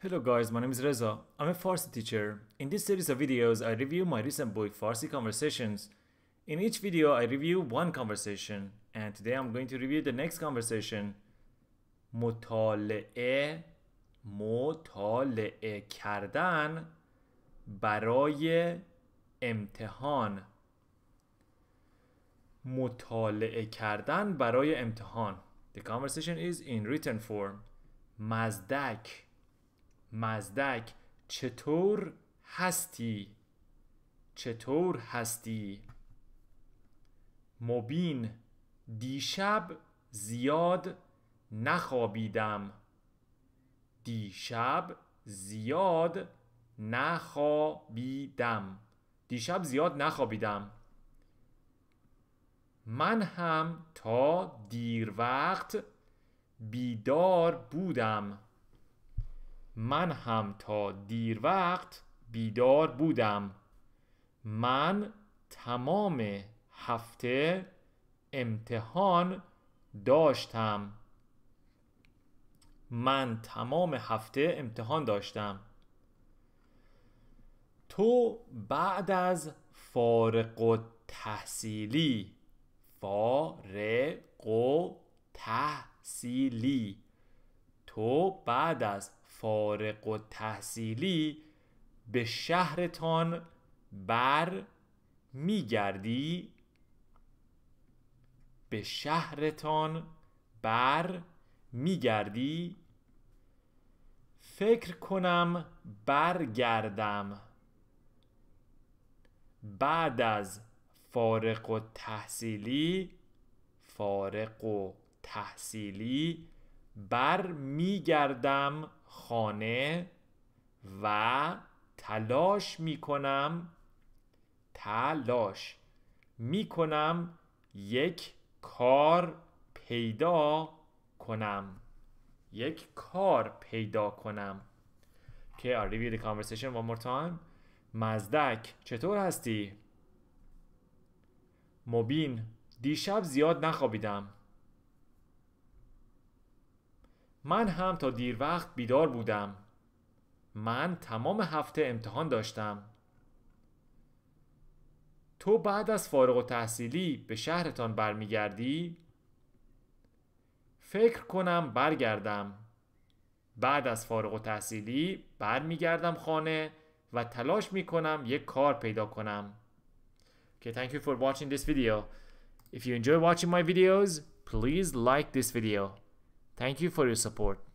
Hello guys, my name is Reza. I'm a Farsi teacher. In this series of videos, I review my recent book Farsi Conversations. In each video, I review one conversation and today I'm going to review the next conversation. مطالعه مطالعه کردن برای امتحان مطالعه کردن برای امتحان The conversation is in written form مزدک مزدک چطور هستی چطور هستی مبین دیشب زیاد نخوابیدم دیشب زیاد نخوابیدم دیشب زیاد نخوابیدم من هم تا دیر وقت بیدار بودم من هم تا دیر وقت بیدار بودم من تمام هفته امتحان داشتم من تمام هفته امتحان داشتم تو بعد از فارق و تحصیلی فارق تحصیلی تو بعد از فارق و تحصیلی به شهرتان بر میگردی به شهرتان بر میگردی فکر کنم برگردم بعد از فارق و تحصیلی فارق و تحصیلی بر میگردم خانه و تلاش میکنم تلاش میکنم یک کار پیدا کنم یک کار پیدا کنم Okay, review the conversation one مزدک چطور هستی؟ مبین دیشب زیاد نخوابیدم من هم تا دیر وقت بیدار بودم. من تمام هفته امتحان داشتم. تو بعد از فارغ و تحصیلی به شهرتان برمیگردی؟ فکر کنم برگردم. بعد از فارغ و تحصیلی برمیگردم خانه و تلاش می یک کار پیدا کنم. Okay, thank you for watching this video. If you enjoy watching my videos, please like this video. Thank you for your support.